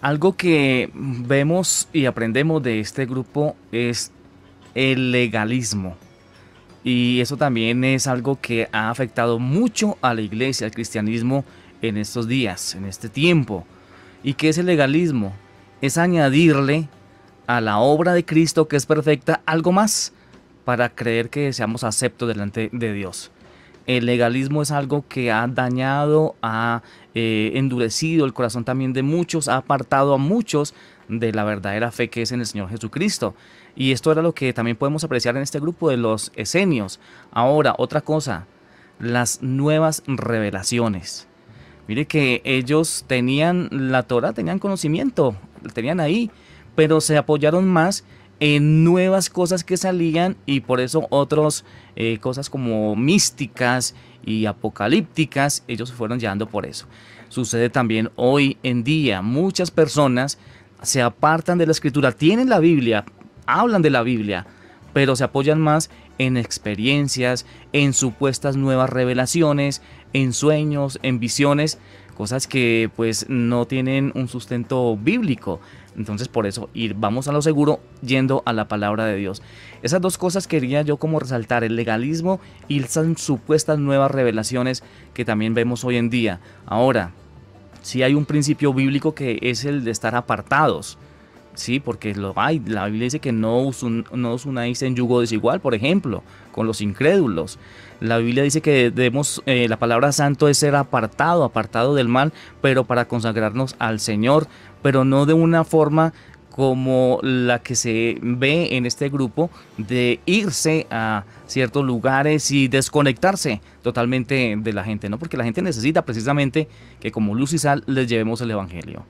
Algo que vemos y aprendemos de este grupo es el legalismo. Y eso también es algo que ha afectado mucho a la iglesia, al cristianismo en estos días, en este tiempo. ¿Y qué es el legalismo? Es añadirle a la obra de Cristo que es perfecta algo más para creer que seamos aceptos delante de Dios. El legalismo es algo que ha dañado, ha eh, endurecido el corazón también de muchos, ha apartado a muchos de la verdadera fe que es en el Señor Jesucristo. Y esto era lo que también podemos apreciar en este grupo de los esenios. Ahora, otra cosa, las nuevas revelaciones. Mire que ellos tenían la Torah, tenían conocimiento, tenían ahí, pero se apoyaron más en nuevas cosas que salían y por eso otras eh, cosas como místicas y apocalípticas, ellos se fueron llevando por eso. Sucede también hoy en día, muchas personas se apartan de la escritura, tienen la Biblia, hablan de la Biblia, pero se apoyan más en experiencias, en supuestas nuevas revelaciones, en sueños, en visiones, cosas que pues no tienen un sustento bíblico. Entonces por eso ir, vamos a lo seguro yendo a la palabra de Dios. Esas dos cosas quería yo como resaltar, el legalismo y esas supuestas nuevas revelaciones que también vemos hoy en día. Ahora, si hay un principio bíblico que es el de estar apartados, Sí, porque lo hay. La Biblia dice que no, os un, no en yugo desigual, por ejemplo, con los incrédulos. La Biblia dice que debemos, eh, la palabra santo es ser apartado, apartado del mal, pero para consagrarnos al Señor, pero no de una forma como la que se ve en este grupo de irse a ciertos lugares y desconectarse totalmente de la gente, ¿no? Porque la gente necesita precisamente que como luz y sal les llevemos el Evangelio.